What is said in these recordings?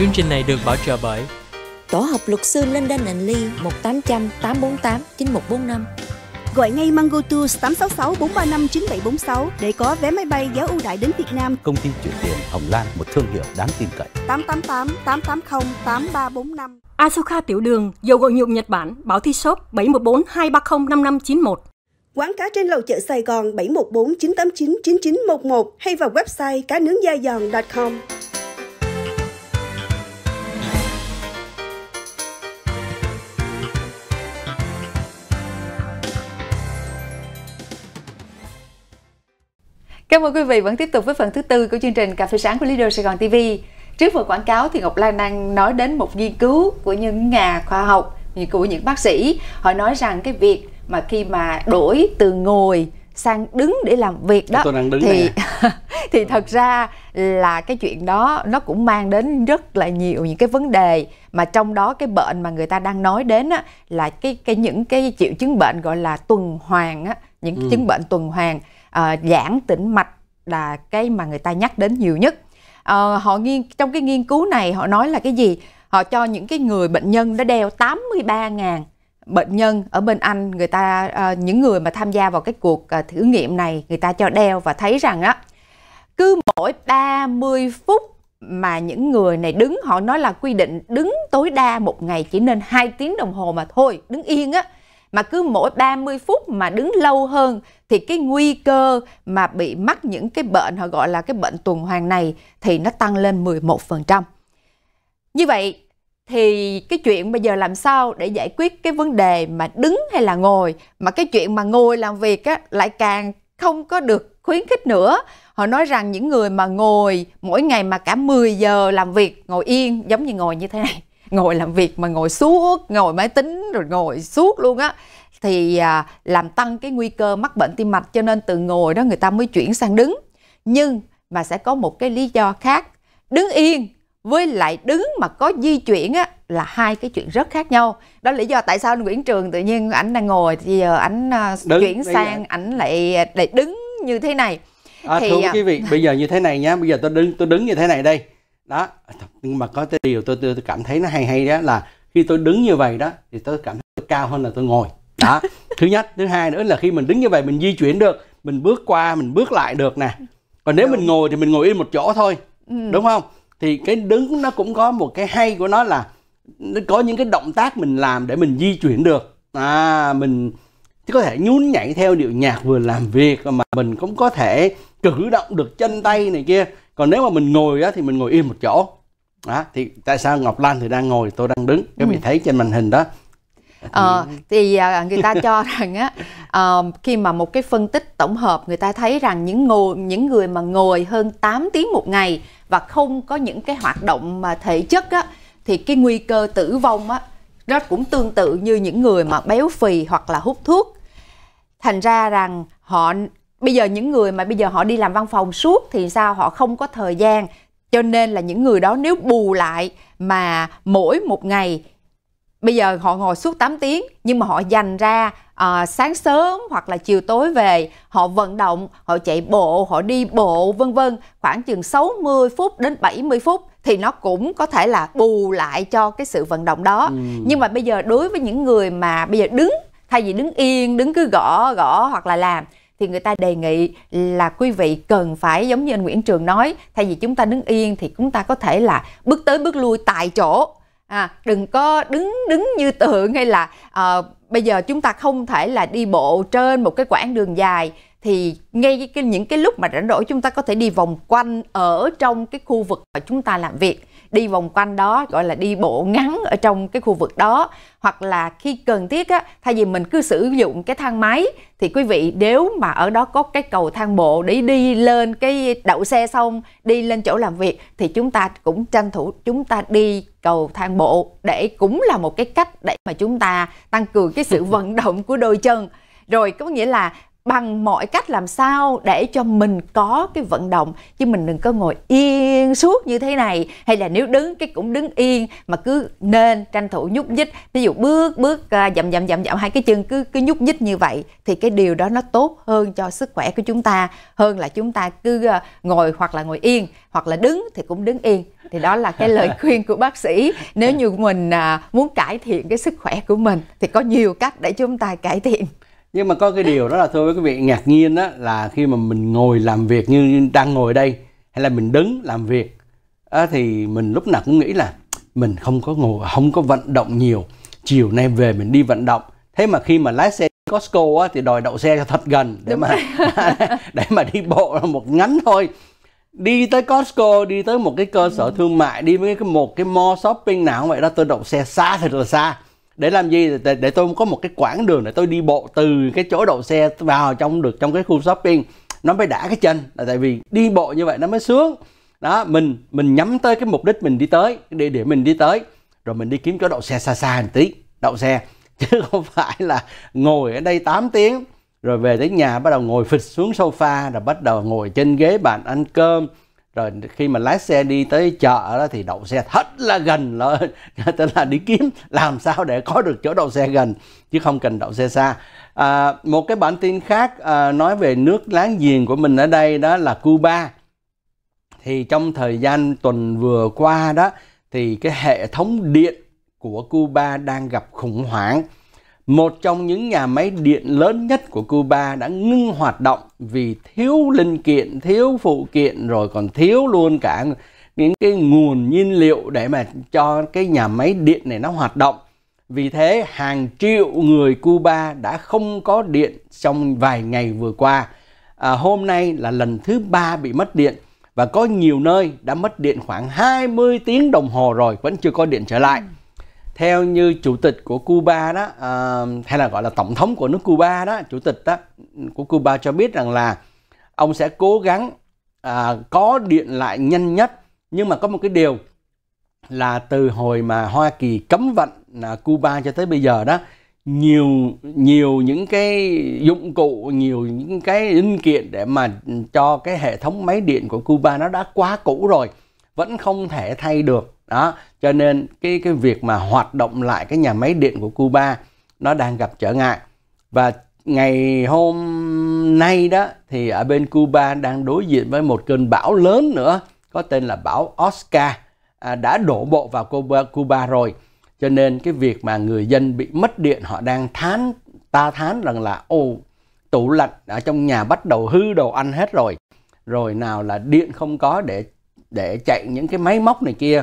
Chương trình này được bảo trợ bởi Tổ hợp luật sư Linden and Lee 1800 848 9145. Gọi ngay Mango Tours 866 435 9746 để có vé máy bay giá ưu đãi đến Việt Nam. Công ty chuyển tiền Hồng Lan, một thương hiệu đáng tin cậy. 888 880 8345. Asuka Tiểu Đường, dầu gội nhuộm Nhật Bản, Bảo Thi Shop 714 230 5591. Quán cá trên lầu chợ Sài Gòn 714 989 9911 hay vào website cá nướng da giòn.com. Cảm ơn quý vị vẫn tiếp tục với phần thứ tư của chương trình Cà phê sáng của Leader Sài Gòn TV. Trước phần quảng cáo thì Ngọc Lan đang nói đến một nghiên cứu của những nhà khoa học, của những bác sĩ. Họ nói rằng cái việc mà khi mà đổi từ ngồi sang đứng để làm việc đó thì thì thật ra là cái chuyện đó nó cũng mang đến rất là nhiều những cái vấn đề mà trong đó cái bệnh mà người ta đang nói đến á, là cái cái những cái triệu chứng bệnh gọi là tuần hoàn á, những ừ. chứng bệnh tuần hoàn Ờ, giãn tĩnh mạch là cái mà người ta nhắc đến nhiều nhất à, họ nghiên trong cái nghiên cứu này họ nói là cái gì họ cho những cái người bệnh nhân đã đeo 83.000 bệnh nhân ở bên Anh người ta à, những người mà tham gia vào cái cuộc à, thử nghiệm này người ta cho đeo và thấy rằng á cứ mỗi 30 phút mà những người này đứng họ nói là quy định đứng tối đa một ngày chỉ nên 2 tiếng đồng hồ mà thôi đứng yên á mà cứ mỗi 30 phút mà đứng lâu hơn thì cái nguy cơ mà bị mắc những cái bệnh họ gọi là cái bệnh tuần hoàn này thì nó tăng lên 11%. Như vậy thì cái chuyện bây giờ làm sao để giải quyết cái vấn đề mà đứng hay là ngồi mà cái chuyện mà ngồi làm việc á, lại càng không có được khuyến khích nữa. Họ nói rằng những người mà ngồi mỗi ngày mà cả 10 giờ làm việc ngồi yên giống như ngồi như thế này ngồi làm việc mà ngồi suốt ngồi máy tính rồi ngồi suốt luôn á thì à, làm tăng cái nguy cơ mắc bệnh tim mạch cho nên từ ngồi đó người ta mới chuyển sang đứng nhưng mà sẽ có một cái lý do khác đứng yên với lại đứng mà có di chuyển á là hai cái chuyện rất khác nhau đó là lý do tại sao Nguyễn Trường tự nhiên ảnh đang ngồi thì giờ ảnh à, chuyển sang ảnh lại lại đứng như thế này à, thì thưa quý à, vị bây giờ như thế này nhá bây giờ tôi đứng tôi đứng như thế này đây đó nhưng mà có cái điều tôi, tôi tôi cảm thấy nó hay hay đó là khi tôi đứng như vậy đó thì tôi cảm thấy tôi cao hơn là tôi ngồi đó thứ nhất thứ hai nữa là khi mình đứng như vậy mình di chuyển được mình bước qua mình bước lại được nè còn nếu đúng. mình ngồi thì mình ngồi yên một chỗ thôi ừ. đúng không thì cái đứng nó cũng có một cái hay của nó là nó có những cái động tác mình làm để mình di chuyển được à mình chứ có thể nhún nhảy theo điệu nhạc vừa làm việc mà mình cũng có thể cử động được chân tay này kia còn nếu mà mình ngồi á, thì mình ngồi yên một chỗ đó, thì tại sao Ngọc Lan thì đang ngồi tôi đang đứng các vị ừ. thấy trên màn hình đó ờ, thì à, người ta cho rằng á ờ, khi mà một cái phân tích tổng hợp người ta thấy rằng những ngồi những người mà ngồi hơn 8 tiếng một ngày và không có những cái hoạt động mà thể chất á thì cái nguy cơ tử vong á nó cũng tương tự như những người mà béo phì hoặc là hút thuốc thành ra rằng họ bây giờ những người mà bây giờ họ đi làm văn phòng suốt thì sao họ không có thời gian cho nên là những người đó nếu bù lại mà mỗi một ngày bây giờ họ ngồi suốt 8 tiếng nhưng mà họ dành ra à, sáng sớm hoặc là chiều tối về họ vận động họ chạy bộ họ đi bộ vân vân khoảng chừng 60 phút đến 70 phút thì nó cũng có thể là bù lại cho cái sự vận động đó ừ. nhưng mà bây giờ đối với những người mà bây giờ đứng thay vì đứng yên đứng cứ gõ gõ hoặc là làm thì người ta đề nghị là quý vị cần phải giống như anh Nguyễn Trường nói thay vì chúng ta đứng yên thì chúng ta có thể là bước tới bước lui tại chỗ à, đừng có đứng đứng như tượng hay là à, bây giờ chúng ta không thể là đi bộ trên một cái quãng đường dài thì ngay cái, những cái lúc mà rảnh rỗi chúng ta có thể đi vòng quanh ở trong cái khu vực mà chúng ta làm việc đi vòng quanh đó gọi là đi bộ ngắn ở trong cái khu vực đó hoặc là khi cần thiết á, thay vì mình cứ sử dụng cái thang máy thì quý vị nếu mà ở đó có cái cầu thang bộ để đi lên cái đậu xe xong đi lên chỗ làm việc thì chúng ta cũng tranh thủ chúng ta đi cầu thang bộ để cũng là một cái cách để mà chúng ta tăng cường cái sự vận động của đôi chân rồi có nghĩa là bằng mọi cách làm sao để cho mình có cái vận động chứ mình đừng có ngồi yên suốt như thế này hay là nếu đứng cái cũng đứng yên mà cứ nên tranh thủ nhúc nhích ví dụ bước bước à, dậm dậm dậm dậm hai cái chân cứ cứ nhúc nhích như vậy thì cái điều đó nó tốt hơn cho sức khỏe của chúng ta hơn là chúng ta cứ à, ngồi hoặc là ngồi yên hoặc là đứng thì cũng đứng yên thì đó là cái lời khuyên của bác sĩ nếu như mình à, muốn cải thiện cái sức khỏe của mình thì có nhiều cách để chúng ta cải thiện nhưng mà có cái điều đó là thôi với quý vị ngạc nhiên đó là khi mà mình ngồi làm việc như đang ngồi đây hay là mình đứng làm việc à, thì mình lúc nào cũng nghĩ là mình không có ngồi không có vận động nhiều chiều nay về mình đi vận động thế mà khi mà lái xe Costco á, thì đòi đậu xe thật gần để Đúng mà để mà đi bộ là một ngắn thôi đi tới Costco đi tới một cái cơ sở ừ. thương mại đi với cái một cái mall shopping nào cũng vậy đó tôi đậu xe xa thật là xa để làm gì để, để tôi có một cái quãng đường để tôi đi bộ từ cái chỗ đậu xe vào trong được trong cái khu shopping nó mới đã cái chân là tại vì đi bộ như vậy nó mới sướng đó mình mình nhắm tới cái mục đích mình đi tới cái địa điểm mình đi tới rồi mình đi kiếm chỗ đậu xe xa xa một tí đậu xe chứ không phải là ngồi ở đây 8 tiếng rồi về tới nhà bắt đầu ngồi phịch xuống sofa rồi bắt đầu ngồi trên ghế bàn ăn cơm rồi khi mà lái xe đi tới chợ đó thì đậu xe thật là gần là tức là đi kiếm làm sao để có được chỗ đậu xe gần chứ không cần đậu xe xa à, một cái bản tin khác à, nói về nước láng giềng của mình ở đây đó là Cuba thì trong thời gian tuần vừa qua đó thì cái hệ thống điện của Cuba đang gặp khủng hoảng một trong những nhà máy điện lớn nhất của Cuba đã ngưng hoạt động vì thiếu linh kiện, thiếu phụ kiện rồi còn thiếu luôn cả những cái nguồn nhiên liệu để mà cho cái nhà máy điện này nó hoạt động. Vì thế hàng triệu người Cuba đã không có điện trong vài ngày vừa qua. À, hôm nay là lần thứ ba bị mất điện và có nhiều nơi đã mất điện khoảng 20 tiếng đồng hồ rồi vẫn chưa có điện trở lại. Ừ theo như chủ tịch của Cuba đó uh, hay là gọi là tổng thống của nước Cuba đó chủ tịch đó của Cuba cho biết rằng là ông sẽ cố gắng uh, có điện lại nhanh nhất nhưng mà có một cái điều là từ hồi mà Hoa Kỳ cấm vận uh, Cuba cho tới bây giờ đó nhiều nhiều những cái dụng cụ nhiều những cái linh kiện để mà cho cái hệ thống máy điện của Cuba nó đã quá cũ rồi vẫn không thể thay được đó cho nên cái cái việc mà hoạt động lại cái nhà máy điện của Cuba nó đang gặp trở ngại và ngày hôm nay đó thì ở bên Cuba đang đối diện với một cơn bão lớn nữa có tên là bão Oscar à, đã đổ bộ vào Cuba, Cuba rồi cho nên cái việc mà người dân bị mất điện họ đang thán ta thán rằng là ô tủ lạnh ở trong nhà bắt đầu hư đồ ăn hết rồi rồi nào là điện không có để để chạy những cái máy móc này kia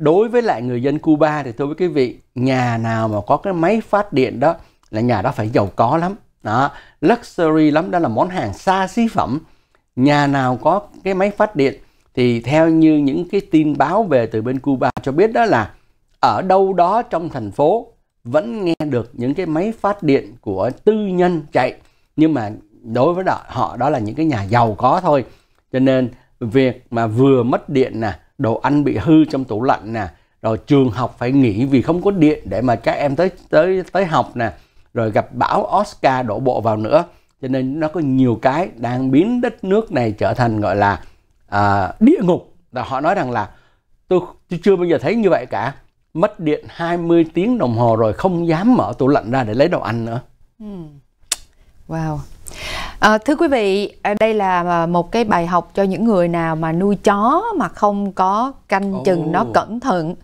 đối với lại người dân Cuba thì thưa với quý vị nhà nào mà có cái máy phát điện đó là nhà đó phải giàu có lắm đó luxury lắm đó là món hàng xa xí phẩm nhà nào có cái máy phát điện thì theo như những cái tin báo về từ bên Cuba cho biết đó là ở đâu đó trong thành phố vẫn nghe được những cái máy phát điện của tư nhân chạy nhưng mà đối với đó, họ đó là những cái nhà giàu có thôi cho nên việc mà vừa mất điện nè đồ ăn bị hư trong tủ lạnh nè rồi trường học phải nghỉ vì không có điện để mà các em tới tới tới học nè rồi gặp bão Oscar đổ bộ vào nữa cho nên nó có nhiều cái đang biến đất nước này trở thành gọi là à, địa ngục và họ nói rằng là tôi, tôi chưa bao giờ thấy như vậy cả mất điện 20 tiếng đồng hồ rồi không dám mở tủ lạnh ra để lấy đồ ăn nữa. Ừ. Wow. À, thưa quý vị, à, đây là à, một cái bài học cho những người nào mà nuôi chó mà không có canh oh. chừng nó cẩn thận.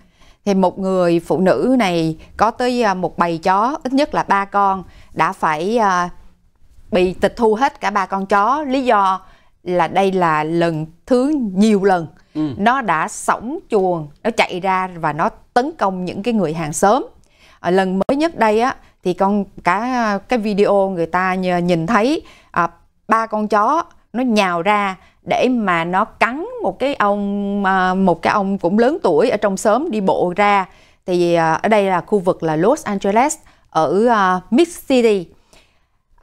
Thì một người phụ nữ này có tới à, một bầy chó, ít nhất là ba con, đã phải bị tịch thu hết cả ba con chó. Lý do là đây là lần thứ nhiều lần ừ. nó đã sổng chuồng, nó chạy ra và nó tấn công những cái người hàng xóm. À, lần mới nhất đây á thì con cả cái video người ta nhìn thấy à, ba con chó nó nhào ra để mà nó cắn một cái ông à, một cái ông cũng lớn tuổi ở trong xóm đi bộ ra thì à, ở đây là khu vực là Los Angeles ở uh, Mid City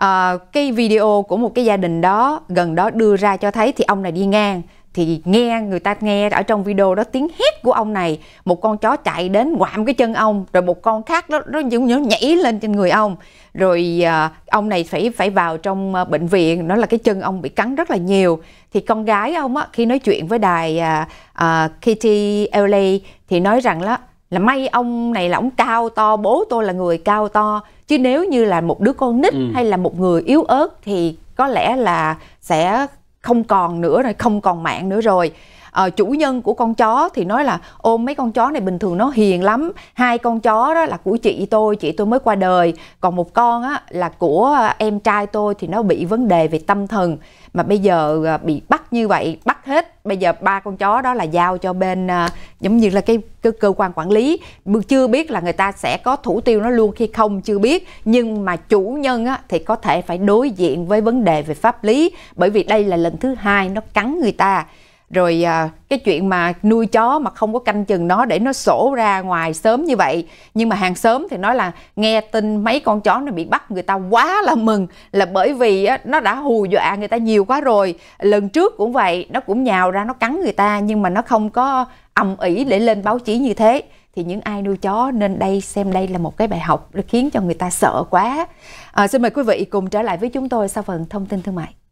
uh, cái video của một cái gia đình đó gần đó đưa ra cho thấy thì ông này đi ngang thì nghe người ta nghe ở trong video đó tiếng hét của ông này một con chó chạy đến quạm cái chân ông rồi một con khác nó nó nhảy lên trên người ông rồi uh, ông này phải phải vào trong uh, bệnh viện nó là cái chân ông bị cắn rất là nhiều thì con gái ông á khi nói chuyện với đài uh, à, uh, Kitty LA thì nói rằng đó là may ông này là ông cao to bố tôi là người cao to chứ nếu như là một đứa con nít ừ. hay là một người yếu ớt thì có lẽ là sẽ không còn nữa rồi không còn mạng nữa rồi à, chủ nhân của con chó thì nói là ôm mấy con chó này bình thường nó hiền lắm hai con chó đó là của chị tôi chị tôi mới qua đời còn một con á là của em trai tôi thì nó bị vấn đề về tâm thần mà bây giờ ờ, bị bắt như vậy bắt hết bây giờ ba con chó đó là giao cho bên à, giống như là cái cơ, cơ quan quản lý chưa biết là người ta sẽ có thủ tiêu nó luôn khi không chưa biết nhưng mà chủ nhân á, thì có thể phải đối diện với vấn đề về pháp lý bởi vì đây là lần thứ hai nó cắn người ta rồi à, cái chuyện mà nuôi chó mà không có canh chừng nó để nó sổ ra ngoài sớm như vậy nhưng mà hàng sớm thì nói là nghe tin mấy con chó nó bị bắt người ta quá là mừng là bởi vì nó đã hù dọa người ta nhiều quá rồi lần trước cũng vậy nó cũng nhào ra nó cắn người ta nhưng mà nó không có ầm ĩ để lên báo chí như thế thì những ai nuôi chó nên đây xem đây là một cái bài học khiến cho người ta sợ quá à, xin mời quý vị cùng trở lại với chúng tôi sau phần thông tin thương mại